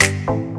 Thank you.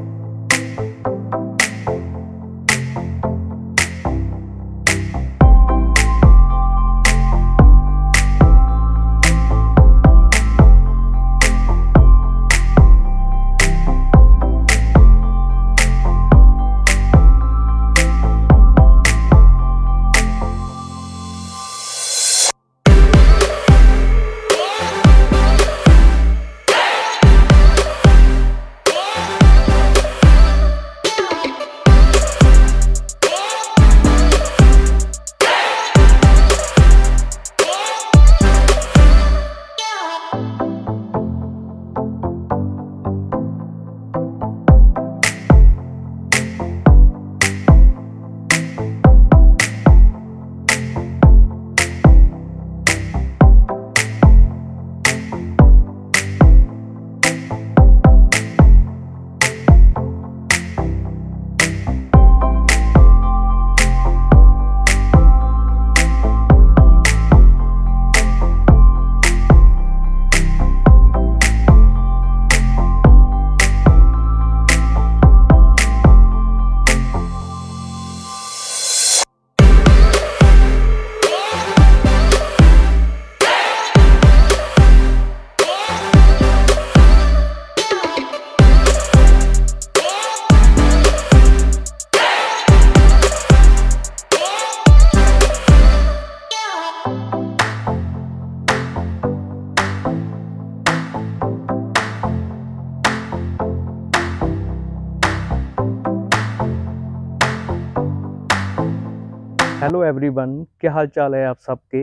Everyone क्या हाल चाल है आप सबके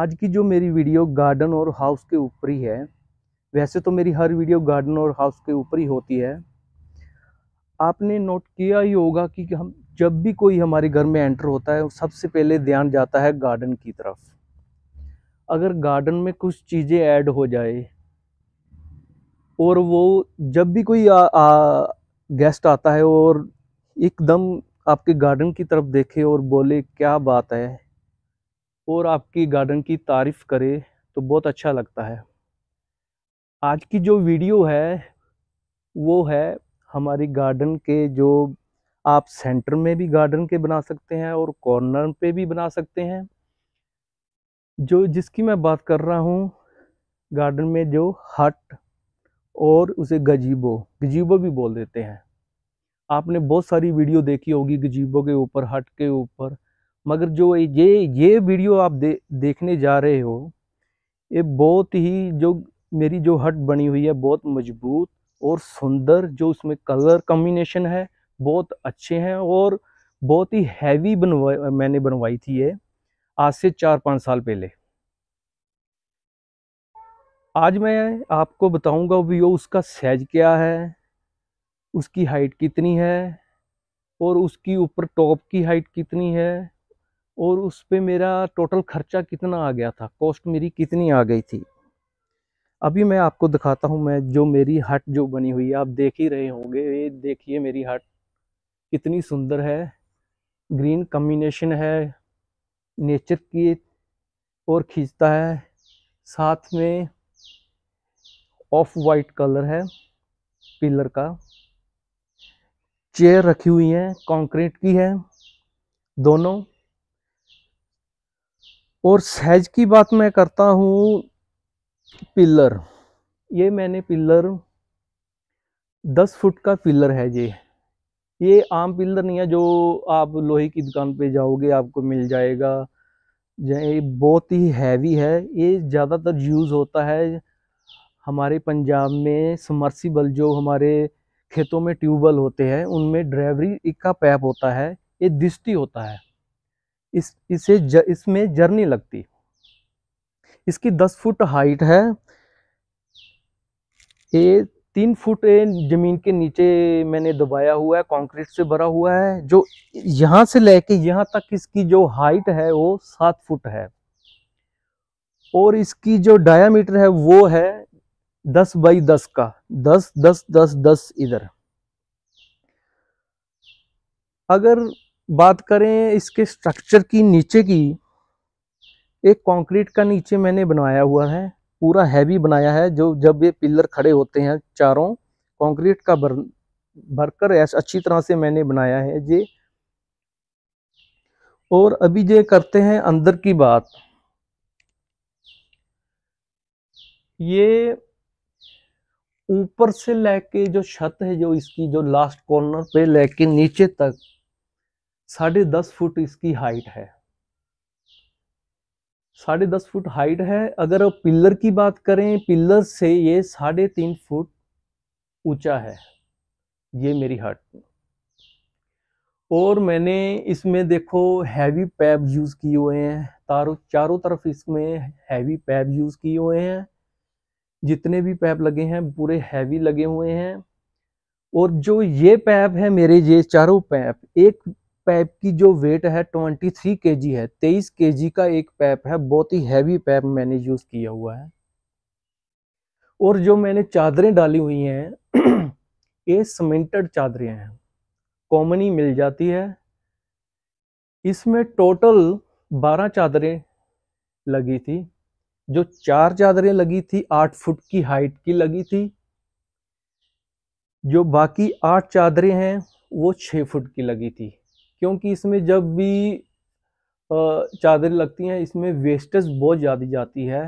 आज की जो मेरी वीडियो गार्डन और हाउस के ऊपर ही है वैसे तो मेरी हर वीडियो गार्डन और हाउस के ऊपर ही होती है आपने नोट किया ही होगा कि हम जब भी कोई हमारे घर में एंटर होता है सबसे पहले ध्यान जाता है गार्डन की तरफ अगर गार्डन में कुछ चीज़ें ऐड हो जाए और वो जब भी कोई आ, आ, गेस्ट आता है और एकदम आपके गार्डन की तरफ देखे और बोले क्या बात है और आपकी गार्डन की तारीफ़ करे तो बहुत अच्छा लगता है आज की जो वीडियो है वो है हमारी गार्डन के जो आप सेंटर में भी गार्डन के बना सकते हैं और कॉर्नर पे भी बना सकते हैं जो जिसकी मैं बात कर रहा हूँ गार्डन में जो हट और उसे गजीबो गजीबो भी बोल देते हैं आपने बहुत सारी वीडियो देखी होगी गजीबों के ऊपर हट के ऊपर मगर जो ये ये वीडियो आप दे, देखने जा रहे हो ये बहुत ही जो मेरी जो हट बनी हुई है बहुत मजबूत और सुंदर जो उसमें कलर कम्बिनेशन है बहुत अच्छे हैं और बहुत ही हैवी बनवा मैंने बनवाई थी ये आज से चार पाँच साल पहले आज मैं आपको बताऊंगा वीओ उसका सहज क्या है उसकी हाइट कितनी है और उसकी ऊपर टॉप की हाइट कितनी है और उस पर मेरा टोटल खर्चा कितना आ गया था कॉस्ट मेरी कितनी आ गई थी अभी मैं आपको दिखाता हूँ मैं जो मेरी हट जो बनी हुई है आप देख ही रहे होंगे ये देखिए मेरी हट कितनी सुंदर है ग्रीन कम्बिनेशन है नेचर की और खींचता है साथ में ऑफ वाइट कलर है पिलर का चेयर रखी हुई है कंक्रीट की है दोनों और सहज की बात मैं करता हूँ पिलर ये मैंने पिलर दस फुट का पिलर है ये ये आम पिलर नहीं है जो आप लोहे की दुकान पे जाओगे आपको मिल जाएगा ये बहुत ही हैवी है ये ज़्यादातर यूज़ होता है हमारे पंजाब में समर्सीबल जो हमारे खेतों में ट्यूबवेल होते हैं उनमें ड्राइवरी इक्का पैप होता है ये दिश्ती होता है इस इसे ज, इसमें जर्नी लगती इसकी दस फुट हाइट है ये तीन फुट ज़मीन के नीचे मैंने दबाया हुआ है कंक्रीट से भरा हुआ है जो यहाँ से लेके यहाँ तक इसकी जो हाइट है वो सात फुट है और इसकी जो डायामीटर है वो है दस बाई दस का दस दस दस दस इधर अगर बात करें इसके स्ट्रक्चर की नीचे की एक कंक्रीट का नीचे मैंने बनाया हुआ है पूरा हैवी बनाया है जो जब ये पिलर खड़े होते हैं चारों कंक्रीट का भर भरकर ऐसा अच्छी तरह से मैंने बनाया है ये और अभी जो करते हैं अंदर की बात ये ऊपर से लेके जो छत है जो इसकी जो लास्ट कॉर्नर पे लेके नीचे तक साढ़े दस फुट इसकी हाइट है साढ़े दस फुट हाइट है अगर पिलर की बात करें पिलर से ये साढ़े तीन फुट ऊंचा है ये मेरी हट और मैंने इसमें देखो हैवी पैप यूज़ किए हुए हैं तारों चारों तरफ इसमें हैवी पैप यूज़ किए हुए हैं जितने भी पैप लगे हैं पूरे हैवी लगे हुए हैं और जो ये पैप है मेरे ये चारों पैप एक पैप की जो वेट है 23 थ्री है 23 के का एक पैप है बहुत ही हैवी पैप मैंने यूज़ किया हुआ है और जो मैंने चादरें डाली हुई हैं ये सीमेंटेड चादरें हैं कॉमन ही मिल जाती है इसमें टोटल 12 चादरें लगी थी जो चार चादरें लगी थी आठ फुट की हाइट की लगी थी जो बाकी आठ चादरें हैं वो छः फुट की लगी थी क्योंकि इसमें जब भी चादरें लगती हैं इसमें वेस्टेज बहुत ज़्यादा जाती है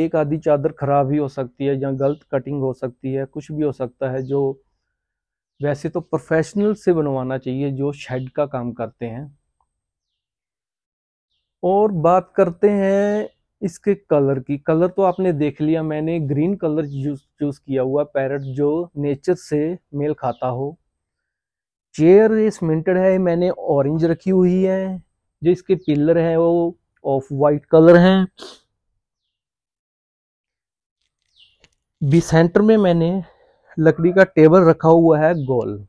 एक आधी चादर खराब ही हो सकती है या गलत कटिंग हो सकती है कुछ भी हो सकता है जो वैसे तो प्रोफेशनल से बनवाना चाहिए जो शेड का काम करते हैं और बात करते हैं इसके कलर की कलर तो आपने देख लिया मैंने ग्रीन कलर चूज किया हुआ पैरट जो नेचर से मेल खाता हो चेयर इस मिंटेड है मैंने ऑरेंज रखी हुई है जो इसके पिलर है वो ऑफ वाइट कलर हैं बी सेंटर में मैंने लकड़ी का टेबल रखा हुआ है गोल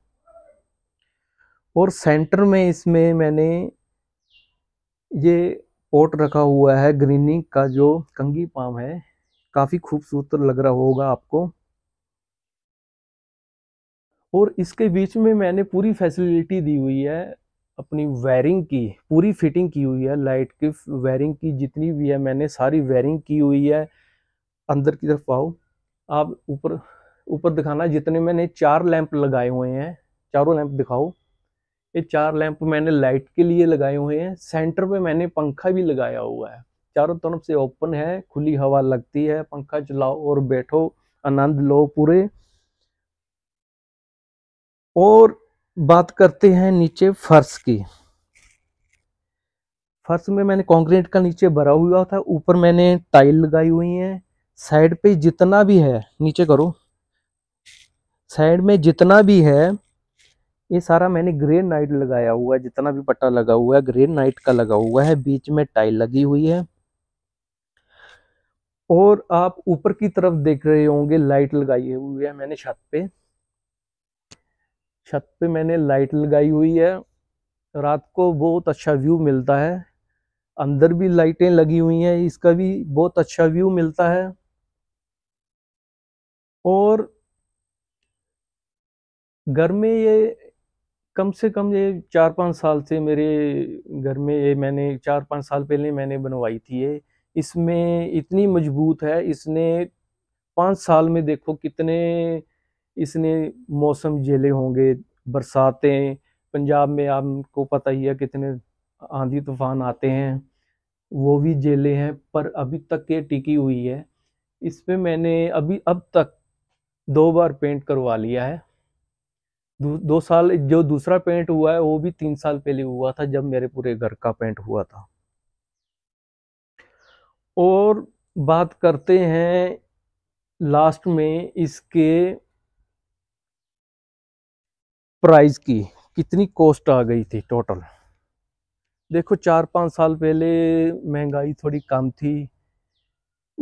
और सेंटर में इसमें मैंने ये पॉट रखा हुआ है ग्रीनिंग का जो कंगी पाम है काफ़ी खूबसूरत लग रहा होगा आपको और इसके बीच में मैंने पूरी फैसिलिटी दी हुई है अपनी वायरिंग की पूरी फिटिंग की हुई है लाइट की वायरिंग की जितनी भी है मैंने सारी वायरिंग की हुई है अंदर की तरफ आओ आप ऊपर ऊपर दिखाना जितने मैंने चार लैंप लगाए हुए हैं चारों लैंप दिखाओ ये चार लैंप मैंने लाइट के लिए लगाए हुए हैं सेंटर पे मैंने पंखा भी लगाया हुआ है चारों तरफ से ओपन है खुली हवा लगती है पंखा चलाओ और बैठो आनंद लो पूरे और बात करते हैं नीचे फर्श की फर्श में मैंने कंक्रीट का नीचे भरा हुआ था ऊपर मैंने टाइल लगाई हुई है साइड पे जितना भी है नीचे करो साइड में जितना भी है ये सारा मैंने ग्रेन नाइट लगाया हुआ है जितना भी पट्टा लगा हुआ है ग्रेन नाइट का लगा हुआ है बीच में टाइल लगी हुई है और आप ऊपर की तरफ देख रहे होंगे लाइट लगाई हुई है मैंने छत पे छत पे मैंने लाइट लगाई हुई है रात को बहुत अच्छा व्यू मिलता है अंदर भी लाइटें लगी हुई हैं इसका भी बहुत अच्छा व्यू मिलता है और घर में ये कम से कम ये चार पाँच साल से मेरे घर में ये मैंने चार पाँच साल पहले मैंने बनवाई थी ये इसमें इतनी मजबूत है इसने पाँच साल में देखो कितने इसने मौसम झेले होंगे बरसातें पंजाब में आपको पता ही है कितने आंधी तूफान आते हैं वो भी झेले हैं पर अभी तक ये टिकी हुई है इस पर मैंने अभी अब तक दो बार पेंट करवा लिया है दो, दो साल जो दूसरा पेंट हुआ है वो भी तीन साल पहले हुआ था जब मेरे पूरे घर का पेंट हुआ था और बात करते हैं लास्ट में इसके प्राइस की कितनी कॉस्ट आ गई थी टोटल देखो चार पाँच साल पहले महंगाई थोड़ी कम थी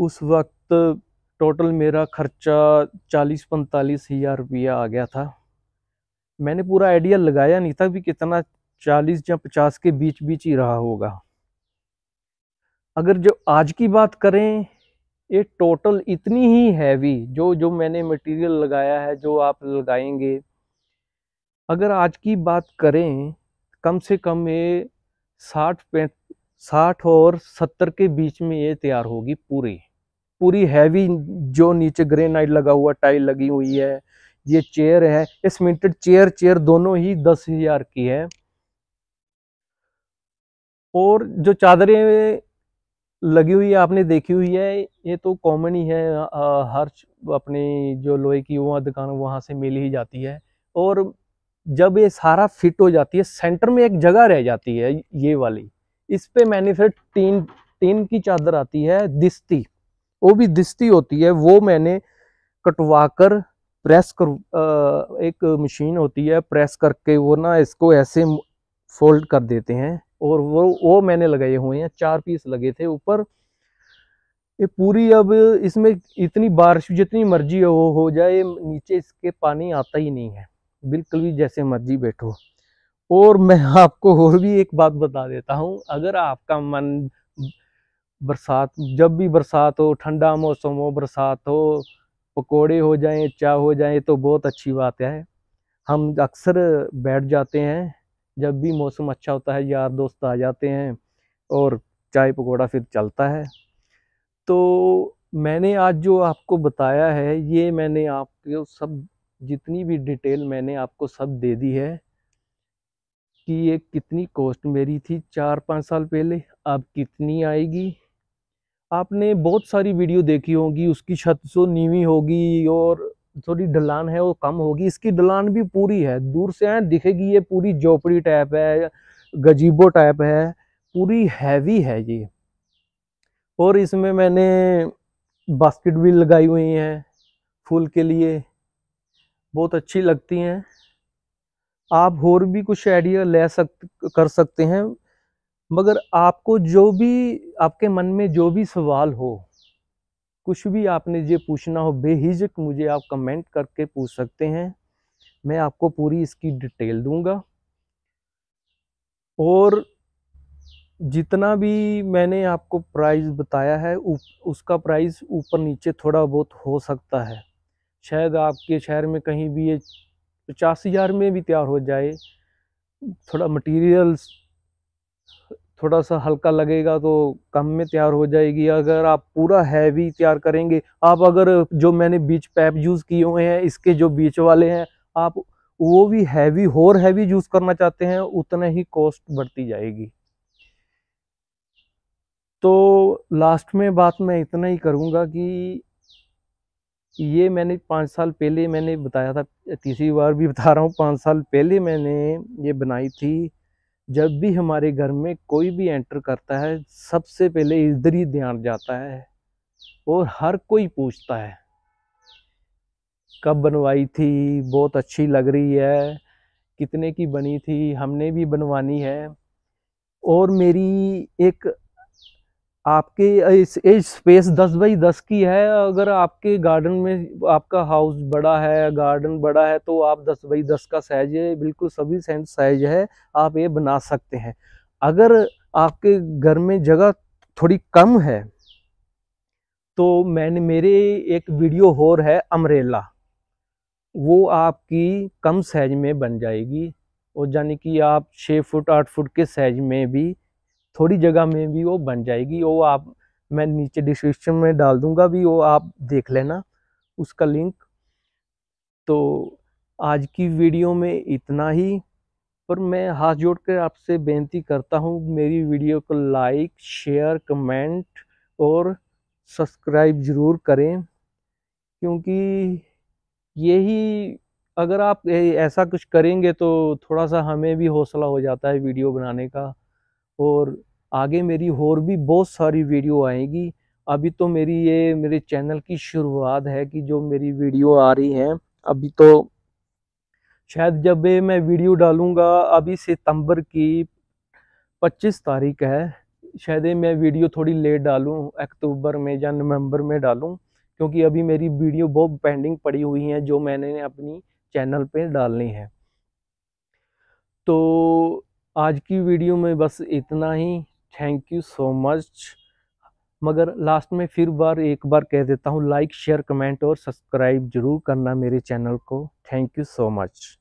उस वक्त टोटल मेरा खर्चा चालीस पैंतालीस हज़ार रुपया आ गया था मैंने पूरा आइडिया लगाया नहीं था भी कितना चालीस या पचास के बीच बीच ही रहा होगा अगर जो आज की बात करें ये टोटल इतनी ही हैवी जो जो मैंने मटेरियल लगाया है जो आप लगाएंगे अगर आज की बात करें कम से कम ये साठ पैंत साठ और सत्तर के बीच में ये तैयार होगी पूरी पूरी हैवी जो नीचे ग्रेनाइट लगा हुआ टाइल लगी हुई है ये चेयर है इस मिनटेड चेयर चेयर दोनों ही दस हजार की है और जो चादरें लगी हुई है आपने देखी हुई है ये तो कॉमन ही है हर अपने जो लोहे की वहाँ दुकान वहाँ से मिल ही जाती है और जब ये सारा फिट हो जाती है सेंटर में एक जगह रह जाती है ये वाली इस पे मैंने फिर टीन टीन की चादर आती है दिस्ती वो भी दिस्ती होती है वो मैंने कटवा कर प्रेस कर एक मशीन होती है प्रेस करके वो ना इसको ऐसे फोल्ड कर देते हैं और वो वो मैंने लगाए हुए हैं चार पीस लगे थे ऊपर ये पूरी अब इसमें इतनी बारिश जितनी मर्जी हो हो जाए नीचे इसके पानी आता ही नहीं है बिल्कुल भी जैसे मर्जी बैठो और मैं आपको और भी एक बात बता देता हूँ अगर आपका मन बरसात जब भी बरसात हो ठंडा मौसम हो बरसात हो पकोड़े हो जाएं चाय हो जाएं तो बहुत अच्छी बात है हम अक्सर बैठ जाते हैं जब भी मौसम अच्छा होता है यार दोस्त आ जाते हैं और चाय पकोड़ा फिर चलता है तो मैंने आज जो आपको बताया है ये मैंने आपको सब जितनी भी डिटेल मैंने आपको सब दे दी है कि ये कितनी कॉस्ट मेरी थी चार पाँच साल पहले अब कितनी आएगी आपने बहुत सारी वीडियो देखी होगी उसकी छत सो नीवी होगी और थोड़ी ढलान है वो कम होगी इसकी ढलान भी पूरी है दूर से आए दिखेगी ये पूरी झोपड़ी टाइप है गजीबो टाइप है पूरी हैवी है ये और इसमें मैंने बास्केट भी लगाई हुई हैं फूल के लिए बहुत अच्छी लगती हैं आप और भी कुछ आइडिया ले सक कर सकते हैं मगर आपको जो भी आपके मन में जो भी सवाल हो कुछ भी आपने ये पूछना हो बेहिजक मुझे आप कमेंट करके पूछ सकते हैं मैं आपको पूरी इसकी डिटेल दूंगा और जितना भी मैंने आपको प्राइस बताया है उसका प्राइस ऊपर नीचे थोड़ा बहुत हो सकता है शायद आपके शहर में कहीं भी ये पचास हज़ार में भी तैयार हो जाए थोड़ा मटेरियल्स थोड़ा सा हल्का लगेगा तो कम में तैयार हो जाएगी अगर आप पूरा हैवी तैयार करेंगे आप अगर जो मैंने बीच पैप यूज़ किए हुए हैं इसके जो बीच वाले हैं आप वो भी हैवी और हैवी यूज़ करना चाहते हैं उतना ही कॉस्ट बढ़ती जाएगी तो लास्ट में बात मैं इतना ही करूँगा कि ये मैंने पाँच साल पहले मैंने बताया था तीसरी बार भी बता रहा हूँ पाँच साल पहले मैंने ये बनाई थी जब भी हमारे घर में कोई भी एंटर करता है सबसे पहले इधर ही ध्यान जाता है और हर कोई पूछता है कब बनवाई थी बहुत अच्छी लग रही है कितने की बनी थी हमने भी बनवानी है और मेरी एक आपके इस एज स्पेस दस बाई दस की है अगर आपके गार्डन में आपका हाउस बड़ा है गार्डन बड़ा है तो आप दस बाई दस का साइज बिल्कुल सभी सेंट साइज है आप ये बना सकते हैं अगर आपके घर में जगह थोड़ी कम है तो मैंने मेरे एक वीडियो होर है अमरेला वो आपकी कम साइज में बन जाएगी और यानी कि आप छः फुट आठ फुट के साइज में भी थोड़ी जगह में भी वो बन जाएगी वो आप मैं नीचे डिस्क्रिप्शन में डाल दूँगा भी वो आप देख लेना उसका लिंक तो आज की वीडियो में इतना ही पर मैं हाथ जोड़ कर आपसे बेनती करता हूँ मेरी वीडियो को लाइक शेयर कमेंट और सब्सक्राइब ज़रूर करें क्योंकि यही अगर आप ऐसा कुछ करेंगे तो थोड़ा सा हमें भी हौसला हो जाता है वीडियो बनाने का और आगे मेरी और भी बहुत सारी वीडियो आएंगी अभी तो मेरी ये मेरे चैनल की शुरुआत है कि जो मेरी वीडियो आ रही हैं अभी तो शायद जब मैं वीडियो डालूँगा अभी सितंबर की पच्चीस तारीख है शायद मैं वीडियो थोड़ी लेट डालूं अक्टूबर में या नवंबर में डालूं क्योंकि अभी मेरी वीडियो बहुत पेंडिंग पड़ी हुई हैं जो मैंने अपनी चैनल पे डालनी है तो आज की वीडियो में बस इतना ही थैंक यू सो मच मगर लास्ट में फिर बार एक बार कह देता हूँ लाइक शेयर कमेंट और सब्सक्राइब जरूर करना मेरे चैनल को थैंक यू सो मच